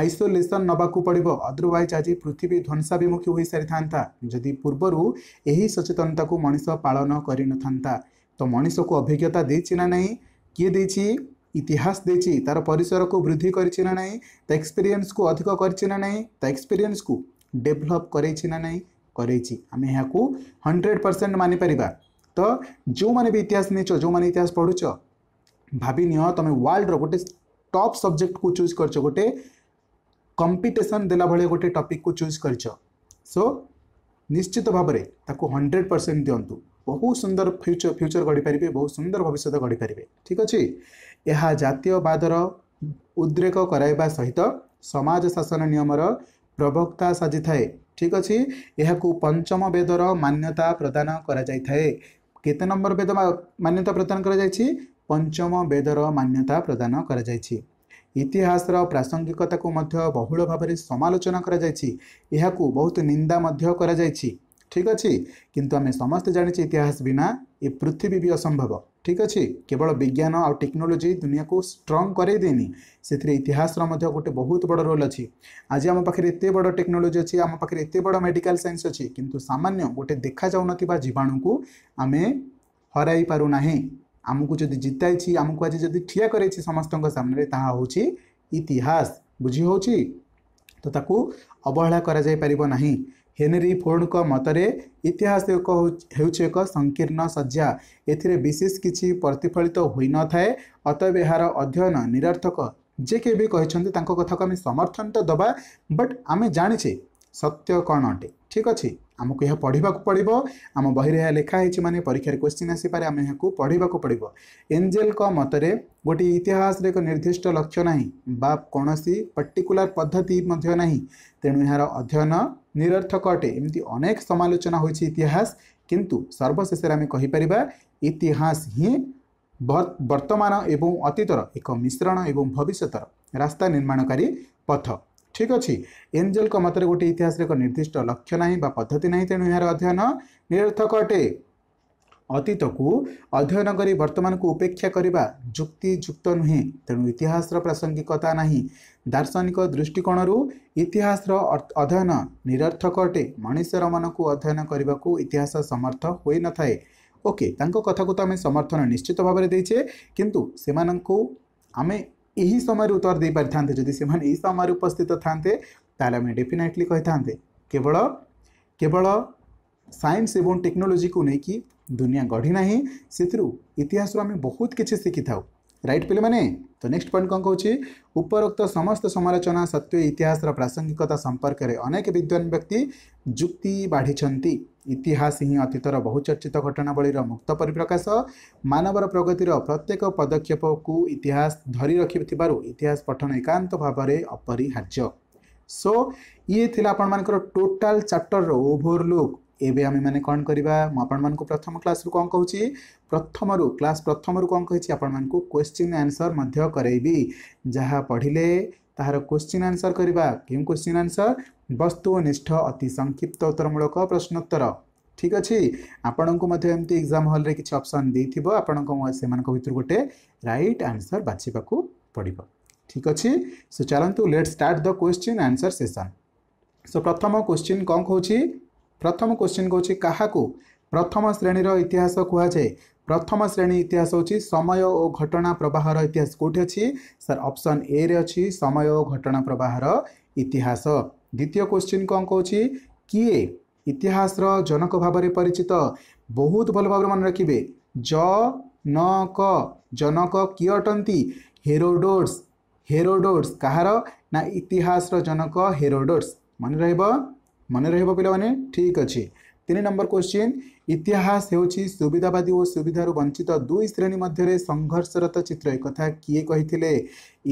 ଆଇସୋଲେସନ୍ ନେବାକୁ ପଡ଼ିବ ଅଦରୱାଇଜ୍ ଆଜି ପୃଥିବୀ ଧ୍ୱଂସାଭିମୁଖୀ ହୋଇସାରିଥାନ୍ତା ଯଦି ପୂର୍ବରୁ ଏହି ସଚେତନତାକୁ ମଣିଷ ପାଳନ କରିନଥାନ୍ତା ତ ମଣିଷକୁ ଅଭିଜ୍ଞତା ଦେଇଛି ନା ନାହିଁ କିଏ ଦେଇଛି ଇତିହାସ ଦେଇଛି ତା'ର ପରିସରକୁ ବୃଦ୍ଧି କରିଛି ନା ନାହିଁ ତା ଏକ୍ସପିରିଏନ୍ସକୁ ଅଧିକ କରିଛି ନା ନାହିଁ ତା ଏକ୍ସପିରିଏନ୍ସକୁ ଡେଭଲପ୍ କରେଇଛି ନା ନାହିଁ করেছি আমি এখন হন্ড্রেড পরসেন্ট মানিপারা তো যে ইতিহাস নিয়েছ যে ইতিহাস পড়ুছ ভাবি নিও তুমি ওয়ার্ল্ডর গোটে টপ সবজেক্ট কু চুজ করছ গোটে କମ୍ପିଟିସନ୍ ଦେଲା ଭଳିଆ ଗୋଟେ ଟପିକ୍କୁ ଚୁଜ୍ କରିଛ ସୋ ନିଶ୍ଚିତ ଭାବରେ ତାକୁ ହଣ୍ଡ୍ରେଡ଼ ପରସେଣ୍ଟ ଦିଅନ୍ତୁ ବହୁତ ସୁନ୍ଦର ଫ୍ୟୁଚର ଫ୍ୟୁଚର ଗଢ଼ିପାରିବେ ବହୁତ ସୁନ୍ଦର ଭବିଷ୍ୟତ ଗଢ଼ିପାରିବେ ଠିକ୍ ଅଛି ଏହା ଜାତୀୟବାଦର ଉଦ୍ରେକ କରାଇବା ସହିତ ସମାଜ ଶାସନ ନିୟମର ପ୍ରବକ୍ତା ସାଜିଥାଏ ଠିକ୍ ଅଛି ଏହାକୁ ପଞ୍ଚମ ବେଦର ମାନ୍ୟତା ପ୍ରଦାନ କରାଯାଇଥାଏ କେତେ ନମ୍ବର ବେଦ ମାନ୍ୟତା ପ୍ରଦାନ କରାଯାଇଛି ପଞ୍ଚମ ବେଦର ମାନ୍ୟତା ପ୍ରଦାନ କରାଯାଇଛି ଇତିହାସର ପ୍ରାସଙ୍ଗିକତାକୁ ମଧ୍ୟ ବହୁଳ ଭାବରେ ସମାଲୋଚନା କରାଯାଇଛି ଏହାକୁ ବହୁତ ନିନ୍ଦା ମଧ୍ୟ କରାଯାଇଛି ଠିକ୍ ଅଛି କିନ୍ତୁ ଆମେ ସମସ୍ତେ ଜାଣିଛେ ଇତିହାସ ବିନା ଏ ପୃଥିବୀ ବି ଅସମ୍ଭବ ଠିକ୍ ଅଛି କେବଳ ବିଜ୍ଞାନ ଆଉ ଟେକ୍ନୋଲୋଜି ଦୁନିଆକୁ ଷ୍ଟ୍ରଙ୍ଗ କରେଇ ଦେଇନି ସେଥିରେ ଇତିହାସର ମଧ୍ୟ ଗୋଟେ ବହୁତ ବଡ଼ ରୋଲ୍ ଅଛି ଆଜି ଆମ ପାଖରେ ଏତେ ବଡ଼ ଟେକ୍ନୋଲୋଜି ଅଛି ଆମ ପାଖରେ ଏତେ ବଡ଼ ମେଡ଼ିକାଲ ସାଇନ୍ସ ଅଛି କିନ୍ତୁ ସାମାନ୍ୟ ଗୋଟେ ଦେଖାଯାଉନଥିବା ଜୀବାଣୁକୁ ଆମେ ହରାଇ ପାରୁନାହିଁ ଆମକୁ ଯଦି ଜିତାଇଛି ଆମକୁ ଆଜି ଯଦି ଠିଆ କରାଇଛି ସମସ୍ତଙ୍କ ସାମ୍ନାରେ ତାହା ହେଉଛି ଇତିହାସ ବୁଝି ହେଉଛି ତ ତାକୁ ଅବହେଳା କରାଯାଇପାରିବ ନାହିଁ ହେନରି ଫୋର୍ଡ଼ଙ୍କ ମତରେ ଇତିହାସ ଏକ ହେଉଛି ଏକ ସଂକୀର୍ଣ୍ଣ ଶଯ୍ୟା ଏଥିରେ ବିଶେଷ କିଛି ପ୍ରତିଫଳିତ ହୋଇନଥାଏ ଅତଏବ ଏହାର ଅଧ୍ୟୟନ ନିରର୍ଥକ ଯିଏ କିଏ ବି କହିଛନ୍ତି ତାଙ୍କ କଥାକୁ ଆମେ ସମର୍ଥନ ତ ଦେବା ବଟ୍ ଆମେ ଜାଣିଛେ ସତ୍ୟ କ'ଣ ଅଟେ ଠିକ୍ ଅଛି ଆମକୁ ଏହା ପଢ଼ିବାକୁ ପଡ଼ିବ ଆମ ବହିରେ ଏହା ଲେଖା ହେଇଛି ମାନେ ପରୀକ୍ଷାରେ କ୍ୱେଶ୍ଚିନ୍ ଆସିପାରେ ଆମେ ଏହାକୁ ପଢ଼ିବାକୁ ପଡ଼ିବ ଏଞ୍ଜେଲଙ୍କ ମତରେ ଗୋଟିଏ ଇତିହାସରେ ଏକ ନିର୍ଦ୍ଦିଷ୍ଟ ଲକ୍ଷ୍ୟ ନାହିଁ ବା କୌଣସି ପର୍ଟିକୁଲାର ପଦ୍ଧତି ମଧ୍ୟ ନାହିଁ ତେଣୁ ଏହାର ଅଧ୍ୟୟନ ନିରର୍ଥକ ଅଟେ ଏମିତି ଅନେକ ସମାଲୋଚନା ହୋଇଛି ଇତିହାସ କିନ୍ତୁ ସର୍ବଶେଷରେ ଆମେ କହିପାରିବା ଇତିହାସ ହିଁ ବର୍ତ୍ତମାନ ଏବଂ ଅତୀତର ଏକ ମିଶ୍ରଣ ଏବଂ ଭବିଷ୍ୟତର ରାସ୍ତା ନିର୍ମାଣକାରୀ ପଥ ଠିକ୍ ଅଛି ଏଞ୍ଜେଲ୍ଙ୍କ ମତରେ ଗୋଟିଏ ଇତିହାସରେ ଏକ ନିର୍ଦ୍ଦିଷ୍ଟ ଲକ୍ଷ୍ୟ ନାହିଁ ବା ପଦ୍ଧତି ନାହିଁ ତେଣୁ ଏହାର ଅଧ୍ୟୟନ ନିରର୍ଥକ ଅଟେ ଅତୀତକୁ ଅଧ୍ୟୟନ କରି ବର୍ତ୍ତମାନକୁ ଉପେକ୍ଷା କରିବା ଯୁକ୍ତିଯୁକ୍ତ ନୁହେଁ ତେଣୁ ଇତିହାସର ପ୍ରାସଙ୍ଗିକତା ନାହିଁ ଦାର୍ଶନିକ ଦୃଷ୍ଟିକୋଣରୁ ଇତିହାସର ଅଧ୍ୟୟନ ନିରର୍ଥକ ଅଟେ ମଣିଷର ମନକୁ ଅଧ୍ୟୟନ କରିବାକୁ ଇତିହାସ ସମର୍ଥ ହୋଇନଥାଏ ଓକେ ତାଙ୍କ କଥାକୁ ତ ଆମେ ସମର୍ଥନ ନିଶ୍ଚିତ ଭାବରେ ଦେଇଛେ କିନ୍ତୁ ସେମାନଙ୍କୁ ଆମେ यही समय उत्तर दे पारि था जदि से समय उपस्थित था डेफिनेटली कही था केवल केवल सैंस एवं टेक्नोलोजी को लेकिन दुनिया गढ़ी ना से इतिहास आम बहुत किसी शिखि थाऊ রাইট পিলামানে ତ ନେକ୍ସଟ ପଏଣ୍ଟ କ'ଣ କହୁଛି ଉପରୋକ୍ତ ସମସ୍ତ ସମାଲୋଚନା ସତ୍ୱେ ଇତିହାସର ପ୍ରାସଙ୍ଗିକତା ସମ୍ପର୍କରେ ଅନେକ ବିଦ୍ୱାନ ବ୍ୟକ୍ତି ଯୁକ୍ତି ବାଢ଼ିଛନ୍ତି ଇତିହାସ ହିଁ ଅତୀତର ବହୁଚର୍ଚ୍ଚିତ ଘଟଣାବଳୀର ମୁକ୍ତ ପରିପ୍ରକାଶ ମାନବର ପ୍ରଗତିର ପ୍ରତ୍ୟେକ ପଦକ୍ଷେପକୁ ଇତିହାସ ଧରି ରଖିଥିବାରୁ ଇତିହାସ ପଠନ ଏକାନ୍ତ ଭାବରେ ଅପରିହାର୍ଯ୍ୟ ସୋ ଇଏ ଥିଲା ଆପଣମାନଙ୍କର ଟୋଟାଲ ଚାପ୍ଟରର ଓଭରଲୁକ୍ एवं आम मैंने कौन करवा मुझक प्रथम क्लास रू कौन कौन प्रथम रु क्लास प्रथम रु कौन कही आपश्चिन् आनसर करी जहाँ पढ़ले तहार क्वेश्चन आंसर करवा क्यों क्वेश्चन आंसर वस्तु निष्ठ अति संक्षिप्त उत्तरमूलक प्रश्नोत्तर ठीक अच्छे आपण को मैं एग्जाम हल रे किसी अप्सन दे थो आपतर गोटे रईट आनसर बाछवाक पड़ो ठीक अच्छे सो चलतु let start the question answer session so प्रथम क्वेश्चन कौन कौन ପ୍ରଥମ କ୍ୱେଶ୍ଚିନ୍ କହୁଛି କାହାକୁ ପ୍ରଥମ ଶ୍ରେଣୀର ଇତିହାସ କୁହାଯାଏ ପ୍ରଥମ ଶ୍ରେଣୀ ଇତିହାସ ହେଉଛି ସମୟ ଓ ଘଟଣା ପ୍ରବାହର ଇତିହାସ କେଉଁଠି ଅଛି ସାର୍ ଅପସନ୍ ଏରେ ଅଛି ସମୟ ଓ ଘଟଣା ପ୍ରବାହର ଇତିହାସ ଦ୍ୱିତୀୟ କ୍ୱେଶ୍ଚିନ୍ କ'ଣ କହୁଛି କିଏ ଇତିହାସର ଜନକ ଭାବରେ ପରିଚିତ ବହୁତ ଭଲ ଭାବରେ ମନେ ରଖିବେ ଜନକ ଜନକ କିଏ ଅଟନ୍ତି ହେରୋଡୋଡ଼ସ୍ ହେରୋଡୋଡ଼ସ୍ କାହାର ନା ଇତିହାସର ଜନକ ହେରୋଡୋଡ଼ସ୍ ମନେ ରହିବ ମନେ ରହିବ ପିଲାମାନେ ଠିକ୍ ଅଛି ତିନି ନମ୍ବର କ୍ୱେଶ୍ଚିନ୍ ଇତିହାସ ହେଉଛି ସୁବିଧାବାଦୀ ଓ ସୁବିଧାରୁ ବଞ୍ଚିତ ଦୁଇ ଶ୍ରେଣୀ ମଧ୍ୟରେ ସଂଘର୍ଷରତ ଚିତ୍ର ଏକଥା କିଏ କହିଥିଲେ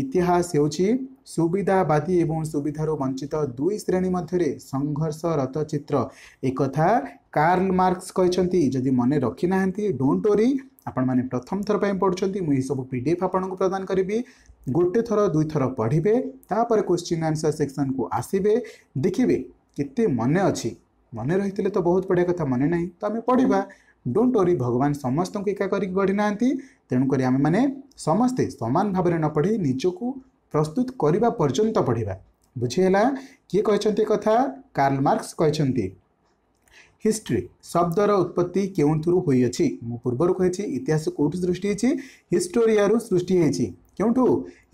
ଇତିହାସ ହେଉଛି ସୁବିଧାବାଦୀ ଏବଂ ସୁବିଧାରୁ ବଞ୍ଚିତ ଦୁଇ ଶ୍ରେଣୀ ମଧ୍ୟରେ ସଂଘର୍ଷରତ ଚିତ୍ର ଏକଥା କାର୍ଲ ମାର୍କସ୍ କହିଛନ୍ତି ଯଦି ମନେ ରଖିନାହାନ୍ତି ଡୋଣ୍ଟ ଓରି ଆପଣମାନେ ପ୍ରଥମ ଥର ପାଇଁ ପଢ଼ୁଛନ୍ତି ମୁଁ ଏହିସବୁ ପି ଡି ଏଫ୍ ଆପଣଙ୍କୁ ପ୍ରଦାନ କରିବି ଗୋଟେ ଥର ଦୁଇ ଥର ପଢ଼ିବେ ତାପରେ କ୍ୱେଶ୍ଚିନ୍ ଆନ୍ସର୍ ସେକ୍ସନ୍କୁ ଆସିବେ ଦେଖିବେ केते मने रहितले मन बहुत बढिया कथा मने नै त पढिबा डोंट वरी भगवान भगवान् समस्तको एका बढी नाँदै तेणुकरी माने समस्त समान भाबरे न पढी भावर नपढि निजको प्रस्तुतको पर्न्त पढि बुझिहेला के कथा कार्ल मार्क्स किस्ट्री हिस्ट्री शब्दर उत्पत्ति केही थिएछ म पूर्वहरू इतिहास के सृष्टि हिस्टोरियर सृष्टि କେଉଁଠୁ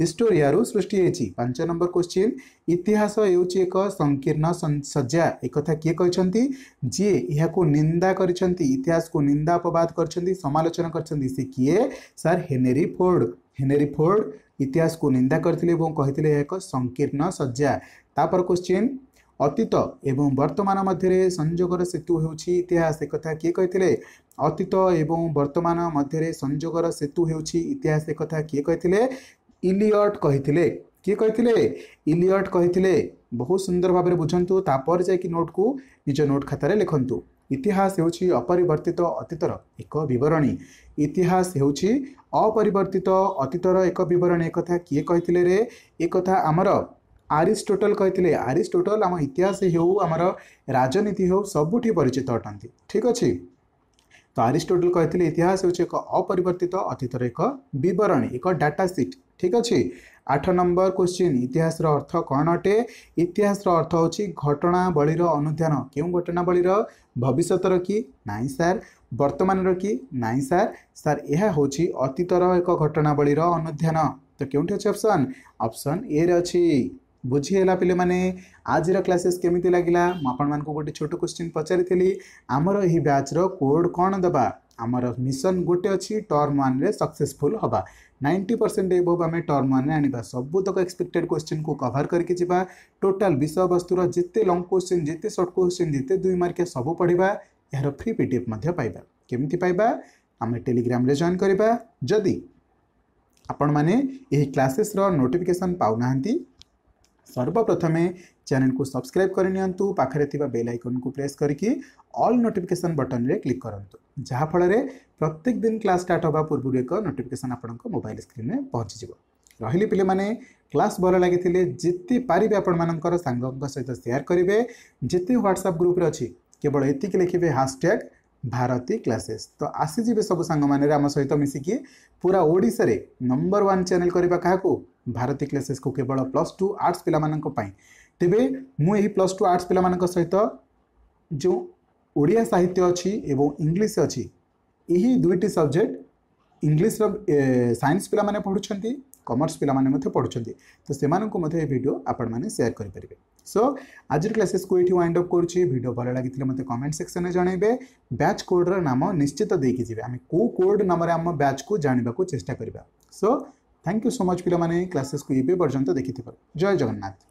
ହିଷ୍ଟୋରିଆରୁ ସୃଷ୍ଟି ହେଇଛି ପାଞ୍ଚ ନମ୍ବର କ୍ୱେଶ୍ଚିନ୍ ଇତିହାସ ହେଉଛି ଏକ ସଂକୀର୍ଣ୍ଣ ସଜ୍ଜା ଏକଥା କିଏ କହିଛନ୍ତି ଯିଏ ଏହାକୁ ନିନ୍ଦା କରିଛନ୍ତି ଇତିହାସକୁ ନିନ୍ଦା ଅପବାଦ କରିଛନ୍ତି ସମାଲୋଚନା କରିଛନ୍ତି ସେ କିଏ sir Henry Ford Henry Ford ଇତିହାସକୁ ନିନ୍ଦା କରିଥିଲେ ଏବଂ କହିଥିଲେ ଏହା ଏକ ସଂକୀର୍ଣ୍ଣ ସଜ୍ଜା ତାପରେ କ୍ୱେଶ୍ଚିନ୍ ଅତୀତ ଏବଂ ବର୍ତ୍ତମାନ ମଧ୍ୟରେ ସଂଯୋଗର ସେତୁ ହେଉଛି ଇତିହାସ ସେ କଥା କିଏ କହିଥିଲେ ଅତୀତ ଏବଂ ବର୍ତ୍ତମାନ ମଧ୍ୟରେ ସଂଯୋଗର ସେତୁ ହେଉଛି ଇତିହାସ ସେ କଥା କିଏ କହିଥିଲେ ଇଲିୟଟ୍ କହିଥିଲେ କିଏ କହିଥିଲେ ଇଲିୟଟ୍ କହିଥିଲେ ବହୁତ ସୁନ୍ଦର ଭାବରେ ବୁଝନ୍ତୁ ତାପରେ ଯାଇକି ନୋଟ୍କୁ ନିଜ ନୋଟ୍ ଖାତାରେ ଲେଖନ୍ତୁ ଇତିହାସ ହେଉଛି ଅପରିବର୍ତ୍ତିତ ଅତୀତର ଏକ ବିବରଣୀ ଇତିହାସ ହେଉଛି ଅପରିବର୍ତ୍ତିତ ଅତୀତର ଏକ ବିବରଣୀ ଏକଥା କିଏ କହିଥିଲେ ରେ ଏ କଥା ଆମର ଆରିଷ୍ଟୋଟଲ କହିଥିଲେ ଆରିଷ୍ଟୋଟଲ ଆମ ଇତିହାସ ହେଉ ଆମର ରାଜନୀତି ହେଉ ସବୁଠି ପରିଚିତ ଅଟନ୍ତି ଠିକ୍ ଅଛି ତ ଆରିଷ୍ଟୋଟଲ କହିଥିଲେ ଇତିହାସ ହେଉଛି ଏକ ଅପରିବର୍ତ୍ତିତ ଅତୀତର ଏକ ବିବରଣୀ ଏକ ଡାଟା ସିଟ୍ ଠିକ୍ ଅଛି ଆଠ ନମ୍ବର କ୍ୱେଶ୍ଚିନ୍ ଇତିହାସର ଅର୍ଥ କ'ଣ ଅଟେ ଇତିହାସର ଅର୍ଥ ହେଉଛି ଘଟଣାବଳୀର ଅନୁଧ୍ୟାନ କେଉଁ ଘଟଣାବଳୀର ଭବିଷ୍ୟତର କି ନାହିଁ ସାର୍ ବର୍ତ୍ତମାନର କି ନାହିଁ ସାର୍ ସାର୍ ଏହା ହେଉଛି ଅତୀତର ଏକ ଘଟଣାବଳୀର ଅନୁଧ୍ୟାନ ତ କେଉଁଠି ଅଛି ଅପସନ୍ ଅପସନ୍ ଏରେ ଅଛି बुझीगला पे मैंने आज क्लासेस केमी लगला मुझे गोटे छोट क्वेश्चन पचारि आमर यह ब्याच्र रोड कौन दबा आमर मिशन गोटे अच्छी टर्म वन सक्सेसफुल हाँ नाइंटी परसेंट एबोव आम टर्म वन आने सबुतक एक्सपेक्टेड क्वेश्चन को कभर करके टोटाल विषय वस्तुर जिते लंग क्वेश्चन जिते सर्ट क्वेश्चन जिते दुई मार्किया सब पढ़ा यार फ्री पी डी एफ पाइबा केमी पाइबा आम टेलीग्राम जॉन करवा जदि आपण मैंने क्लासेस नोटिफिकेसन पा ना ସର୍ବପ୍ରଥମେ ଚ୍ୟାନେଲକୁ ସବସ୍କ୍ରାଇବ୍ କରିନିଅନ୍ତୁ ପାଖରେ ଥିବା ବେଲ୍ ଆଇକନ୍କୁ ପ୍ରେସ୍ କରିକି ଅଲ୍ ନୋଟିଫିକେସନ୍ ବଟନ୍ରେ କ୍ଲିକ୍ କରନ୍ତୁ ଯାହାଫଳରେ ପ୍ରତ୍ୟେକ ଦିନ କ୍ଲାସ୍ ଷ୍ଟାର୍ଟ ହେବା ପୂର୍ବରୁ ଏକ ନୋଟିଫିକେସନ୍ ଆପଣଙ୍କ ମୋବାଇଲ୍ ସ୍କ୍ରିନ୍ରେ ପହଞ୍ଚିଯିବ ରହିଲି ପିଲାମାନେ କ୍ଲାସ୍ ଭଲ ଲାଗିଥିଲେ ଯେତେ ପାରିବେ ଆପଣମାନଙ୍କର ସାଙ୍ଗଙ୍କ ସହିତ ସେୟାର କରିବେ ଯେତେ ହ୍ୱାଟ୍ସଆପ୍ ଗ୍ରୁପ୍ରେ ଅଛି କେବଳ ଏତିକି ଲେଖିବେ ହାସ୍ଟ୍ୟାଗ୍ ଭାରତୀ କ୍ଲାସେସ୍ ତ ଆସିଯିବେ ସବୁ ସାଙ୍ଗମାନେ ଆମ ସହିତ ମିଶିକି ପୁରା ଓଡ଼ିଶାରେ ନମ୍ବର ୱାନ୍ ଚ୍ୟାନେଲ୍ କରିବା କାହାକୁ ଭାରତୀ କ୍ଲାସେସ୍କୁ କେବଳ ପ୍ଲସ୍ ଟୁ ଆର୍ଟ୍ସ ପିଲାମାନଙ୍କ ପାଇଁ ତେବେ ମୁଁ ଏହି ପ୍ଲସ୍ ଟୁ ଆର୍ଟ୍ସ ପିଲାମାନଙ୍କ ସହିତ ଯେଉଁ ଓଡ଼ିଆ ସାହିତ୍ୟ ଅଛି ଏବଂ ଇଂଲିଶ ଅଛି ଏହି ଦୁଇଟି ସବଜେକ୍ଟ ଇଂଲିଶର ସାଇନ୍ସ ପିଲାମାନେ ପଢ଼ୁଛନ୍ତି कमर्स पाने पढ़ुंट तो से भिडियो आपण सेयार करेंगे सो आज क्लासेस को ये वाइंड अप करूँ भल लगी मतलब कमेंट सेक्शन में जनइबे बैच कोड्र नाम निश्चित देकी जी आम कौ कोड नाम आम बैच को जानवाक चेस्टा करवा so thank you so much पे क्लासेस को ये पर्यटन देखी जय जगन्नाथ